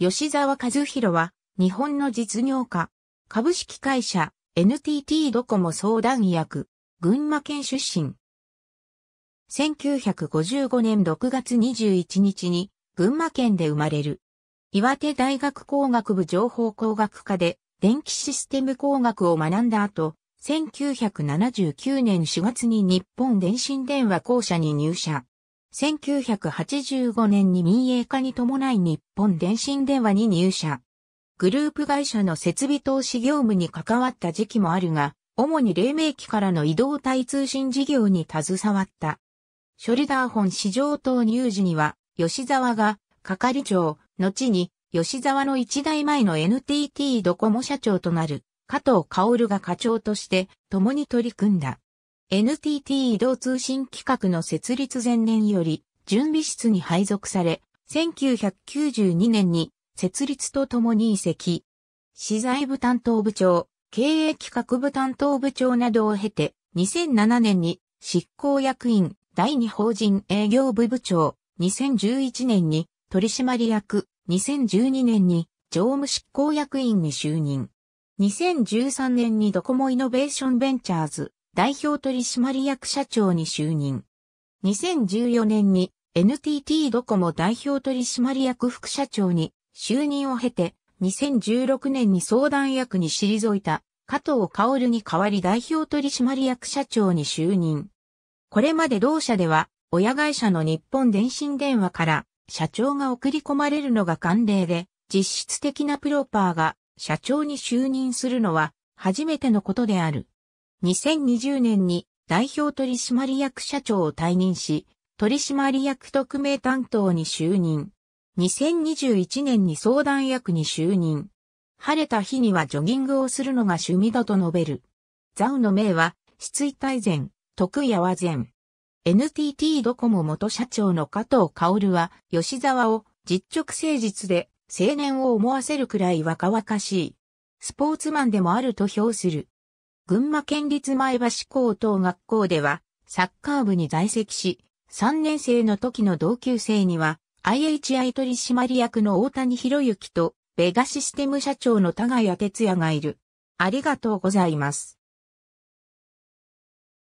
吉沢和弘は、日本の実業家、株式会社、NTT ドコモ相談役、群馬県出身。1955年6月21日に、群馬県で生まれる。岩手大学工学部情報工学科で、電気システム工学を学んだ後、1979年4月に日本電信電話公社に入社。1985年に民営化に伴い日本電信電話に入社。グループ会社の設備投資業務に関わった時期もあるが、主に黎明期からの移動体通信事業に携わった。ショルダー本ン市場投入時には、吉沢が係長、後に吉沢の一代前の NTT ドコモ社長となる加藤薫が課長として共に取り組んだ。NTT 移動通信企画の設立前年より準備室に配属され、1992年に設立とともに移籍。資材部担当部長、経営企画部担当部長などを経て、2007年に執行役員第2法人営業部部長、2011年に取締役、2012年に常務執行役員に就任。2013年にドコモイノベーションベンチャーズ代表取締役社長に就任。2014年に NTT ドコモ代表取締役副社長に就任を経て、2016年に相談役に退いた加藤薫に代わり代表取締役社長に就任。これまで同社では、親会社の日本電信電話から社長が送り込まれるのが慣例で、実質的なプロパーが社長に就任するのは初めてのことである。2020年に代表取締役社長を退任し、取締役特命担当に就任。2021年に相談役に就任。晴れた日にはジョギングをするのが趣味だと述べる。ザウの名は、失意大前、徳谷和前。NTT ドコモ元社長の加藤薫は、吉沢を実直誠実で青年を思わせるくらい若々しい。スポーツマンでもあると評する。群馬県立前橋高等学校では、サッカー部に在籍し、3年生の時の同級生には、IHI 取締役の大谷博之と、ベガシステム社長の田谷哲也がいる。ありがとうございます。